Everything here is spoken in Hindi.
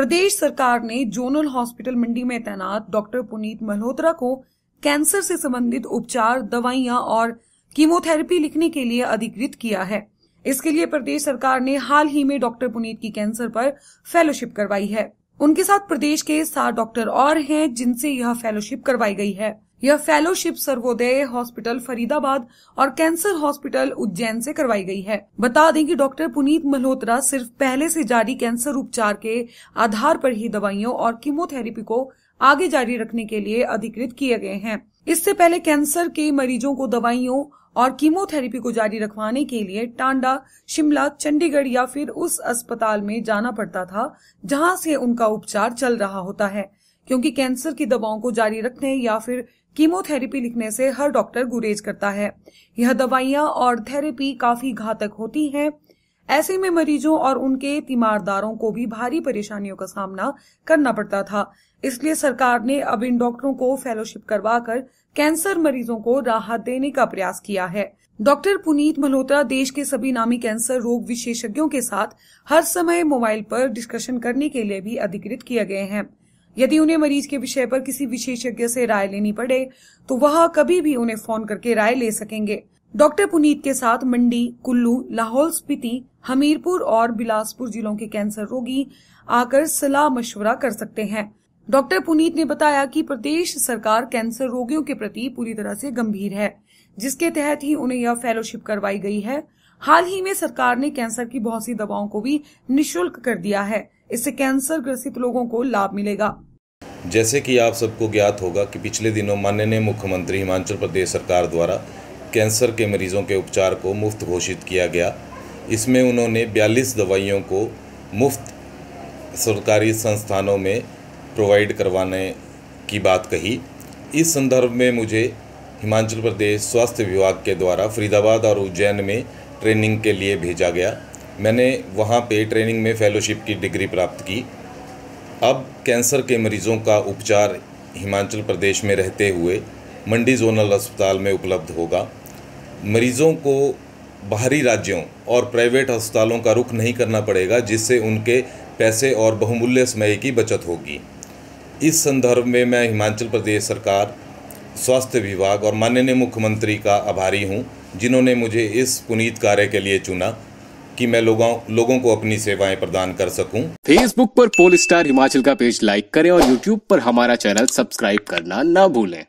प्रदेश सरकार ने जोनल हॉस्पिटल मंडी में तैनात डॉक्टर पुनीत मल्होत्रा को कैंसर से संबंधित उपचार दवाइयां और कीमोथेरेपी लिखने के लिए अधिकृत किया है इसके लिए प्रदेश सरकार ने हाल ही में डॉक्टर पुनीत की कैंसर पर फेलोशिप करवाई है उनके साथ प्रदेश के सात डॉक्टर और हैं जिनसे यह फेलोशिप करवाई गई है यह फेलोशिप सर्वोदय हॉस्पिटल फरीदाबाद और कैंसर हॉस्पिटल उज्जैन से करवाई गई है बता दें कि डॉक्टर पुनीत मल्होत्रा सिर्फ पहले से जारी कैंसर उपचार के आधार पर ही दवाइयों और कीमोथेरेपी को आगे जारी रखने के लिए अधिकृत किए गए हैं इससे पहले कैंसर के मरीजों को दवाइयों और कीमोथेरेपी को जारी रखवाने के लिए टांडा शिमला चंडीगढ़ या फिर उस अस्पताल में जाना पड़ता था जहां से उनका उपचार चल रहा होता है क्योंकि कैंसर की दवाओं को जारी रखने या फिर कीमोथेरेपी लिखने से हर डॉक्टर गुरेज करता है यह दवाइयां और थेरेपी काफी घातक होती हैं ऐसे में मरीजों और उनके तीमारदारों को भी भारी परेशानियों का सामना करना पड़ता था इसलिए सरकार ने अब इन डॉक्टरों को फेलोशिप करवाकर कैंसर मरीजों को राहत देने का प्रयास किया है डॉक्टर पुनीत मल्होत्रा देश के सभी नामी कैंसर रोग विशेषज्ञों के साथ हर समय मोबाइल पर डिस्कशन करने के लिए भी अधिकृत किए गए हैं यदि उन्हें मरीज के विषय पर किसी विशेषज्ञ से राय लेनी पड़े तो वह कभी भी उन्हें फोन करके राय ले सकेंगे डॉक्टर पुनीत के साथ मंडी कुल्लू लाहौल स्पीति हमीरपुर और बिलासपुर जिलों के कैंसर रोगी आकर सलाह मशवरा कर सकते हैं डॉक्टर पुनीत ने बताया कि प्रदेश सरकार कैंसर रोगियों के प्रति पूरी तरह से गंभीर है जिसके तहत ही उन्हें यह फेलोशिप करवाई गई है हाल ही में सरकार ने कैंसर की बहुत सी दवाओं को भी निशुल्क कर दिया है इससे कैंसर ग्रसित लोगों को लाभ मिलेगा जैसे कि आप सबको ज्ञात होगा कि पिछले दिनों माननीय मुख्यमंत्री हिमाचल प्रदेश सरकार द्वारा कैंसर के मरीजों के उपचार को मुफ्त घोषित किया गया इसमें उन्होंने बयालीस दवाइयों को मुफ्त सरकारी संस्थानों में प्रोवाइड करवाने की बात कही इस संदर्भ में मुझे हिमाचल प्रदेश स्वास्थ्य विभाग के द्वारा फरीदाबाद और उज्जैन में ट्रेनिंग के लिए भेजा गया मैंने वहाँ पे ट्रेनिंग में फेलोशिप की डिग्री प्राप्त की अब कैंसर के मरीज़ों का उपचार हिमाचल प्रदेश में रहते हुए मंडी जोनल अस्पताल में उपलब्ध होगा मरीज़ों को बाहरी राज्यों और प्राइवेट अस्पतालों का रुख नहीं करना पड़ेगा जिससे उनके पैसे और बहुमूल्य समय की बचत होगी इस संदर्भ में मैं हिमाचल प्रदेश सरकार स्वास्थ्य विभाग और माननीय मुख्यमंत्री का आभारी हूँ जिन्होंने मुझे इस पुनीत कार्य के लिए चुना कि मैं लोगों लोगों को अपनी सेवाएं प्रदान कर सकूं। फेसबुक पर पोल स्टार हिमाचल का पेज लाइक करें और यूट्यूब पर हमारा चैनल सब्सक्राइब करना ना भूलें